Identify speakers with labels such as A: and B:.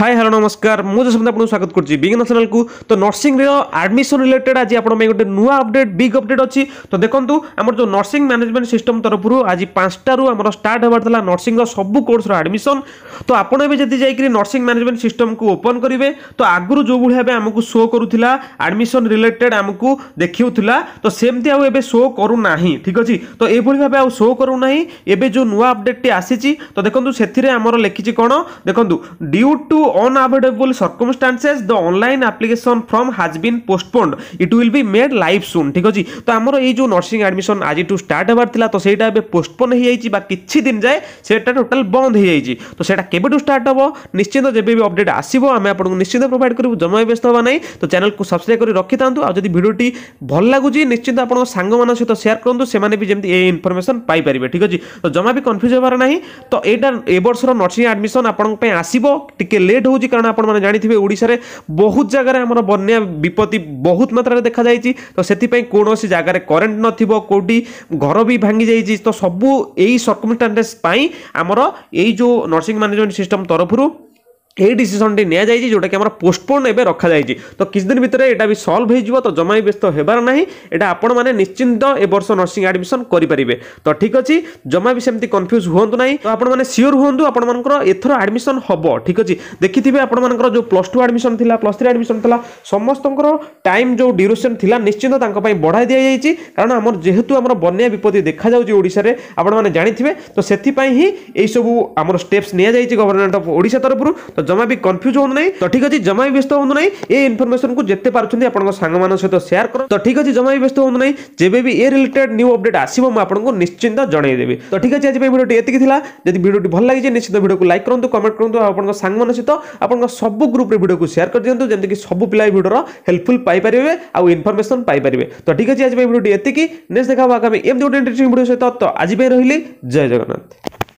A: hi hello নমস্কার মু যশবন্ত আপনার স্বাগত করছি বিগ ন্যাশনালকু তো নর্সিংর আডমিশন রিলেটেড আজ আপনার গোটে নূয়া অপডেট বিগ অপডেট অছি তো দেখুন আমার যে নর্সিং ম্যানেজমেন্ট সিস্টম তরফর আজ পাঁচটার আমার স্টার্ট হবার লা নর্সিংর সবু কোর্সর আডমিশন তো আপনার এবার যদি যাই নর্সিং ম্যানেজমেন্ট সিস্টমকে ওপন করবে তো আগর যেভাবে ভাবে আমি শো করুলা আডমিশন রিলেটেড আমি দেখাউলা তো সেমতি আউ এবে শো করু না ঠিক আছে তো এইভাবে ভাবে আউ শো করু না এবে যে নূয়া অপডেটটি আসিছি তো দেখুন সেথিরে আমার লেখিছি কোণ দেখুন due to to unavoidable the online online from has been postponed it will be made live soon ঠিক আছে তো আমার এই যে নর্সিং আডমিশন আজ টু স্টার্ট হবার লা তো সেইটা এবার পোস্টপোন হয়ে যাই বা কিছু দিন যায় সেটা টোটাল বন্ধ হয়ে যাই তো সেটা কেবেঠু স্টার্ট হব নিশ্চিত যেবে বি অপডেট আসব আমি আপনার নিশ্চিত প্রোভাইড করবু জমা ব্যস্ত হওয়া নাই তো চ্যানেল কু সবসক্রাইব করে রক্ষি থাকুন আর যদি ভিডিওটি ভাল লাগুচি নিশ্চিত আপনার সাং মান সহ সেয়ার করতু সে যেমনি এই ইনফরমেশন পাইপারে ঠিক আছে তো জমা বি কনফিউজ হবার না তো এইটা এবর্ষর নর্সিং আডমিশন আপনার আসব টিকি লেট লেট ହେଉଛି କାରଣ ଆପଣମାନେ ଜାଣିଥିବେ ଓଡ଼ିଶାରେ ବହୁତ ଜାଗାରେ ଆମର ବନ୍ୟା ବିପତ୍ତି ବହୁତ ମାତ୍ରାରେ ଦେଖାଯାଇଛି ତ ସେଥିପାଇଁ କୌଣସି ଜାଗାରେ କରେଣ୍ଟ ନଥିବ କେଉଁଠି ଘର ବି ଭାଙ୍ଗିଯାଇଛି ତ ସବୁ ଏଇ ସର୍କମଷ୍ଟାନ୍ସେସ୍ ପାଇଁ ଆମର ଏଇ ଯେଉଁ ନର୍ସିଂ ମ୍ୟାନେଜମେଣ୍ଟ ସିଷ୍ଟମ୍ ତରଫରୁ এই ডিসিশনটি নিয়েযাই যেটাকি আমার পোস্টপোন এবে রখাযাই তো কিছুদিন ভিতরে এটা বি সলভ হয়ে যাব তো জমা বি ব্যস্ত হবার না এটা আপন মানে নিশ্চিন্ত এ বর্ষ নর্সিং আডমিশন করে তো ঠিক আছে জমা বি সেমতি কনফ্ୟୁজ হুঁতু না তো আপনার সিওর হুঁতু আপনার এথর আডমিশন হব ঠিক আছে দেখিথে আপনার যে প্লস টু আডমিশন লা প্লস থ্রি আডমিশন লা সমস্ত টাইম যে ডিউরেসন লা নিশ্চিন্ত তাঁপাই বড়াই দিয়েছি কারণ আমার যেহেতু আমার বন্যা বিপত্তি দেখা যাচ্ছে ওড়শার আপনার জাঁথিবে তো সেপাই হি এইসব আমার স্টেপস নিয়ে যাই গভর্নমেন্ট অফ ওড়শা তরফর তো জমা বি কনফ্ୟୁଜ ହୁଅନ୍ତୁ ନାହିଁ ତ ଠିକ ଅଛି ଜମା ବି ବ୍ୟସ୍ତ ହୁଅନ୍ତୁ ନାହିଁ ଏ ଇନଫର୍ମେସନକୁ ଯେତେ ପାରୁଛନ୍ତି ଆପଣଙ୍କ ସାଙ୍ଗମାନଙ୍କ ସହିତ ସେୟାର କରନ୍ତୁ ତ ଠିକ ଅଛି ଜମା ବି ବ୍ୟସ୍ତ ହୁଅନ୍ତୁ ନାହିଁ ଯେବେ B A related new update ଆସିବ ମୁଁ ଆପଣଙ୍କୁ ନିଶ୍ଚିନ୍ତ ଜଣାଇଦେବି ତ ଠିକ ଅଛି ଆଜି ପାଇଁ ଭିଡ଼ିଓଟି ଏତିକି ଥିଲା ଯଦି ଭିଡ଼ିଓଟି ଭଲ ଲାଗିଛି ନିଶ୍ଚିତ ଭିଡ଼ିଓକୁ ଲାଇକ୍ କରନ୍ତୁ କମେଣ୍ଟ କରନ୍ତୁ ଆଉ ଆପଣଙ୍କ ସାଙ୍ଗମାନଙ୍କ ସହିତ ଆପଣଙ୍କ ସବୁ ଗ୍ରୁପ୍ରେ ଭିଡ଼ିଓକୁ ସେୟାର କରିଦିଅନ୍ତୁ ଯେମିତିକି ସବୁ ପିଲା ଏ ଭିଡ଼ିଓର ହେଲ୍ପଫୁଲ୍ ପାଇପାରିବେ ଆଉ ଇନଫର୍ମେସନ୍ ପାଇପାରିବେ ତ ଠିକ ଅଛି ଆଜି ପାଇଁ ଭିଡ଼ିଓଟି ଏତିକି ନେକ୍ସଟ ଦେଖା ହେବ ଆଗାମୀ ଏମିତି ଗୋଟେ ଇଣ୍ଟରେଷ୍ଟିଂ ଭିଡ଼ିଓ ସହିତ ତ ଆଜି ପାଇଁ ରହିଲି ଜୟ ଜଗନ୍ନାଥ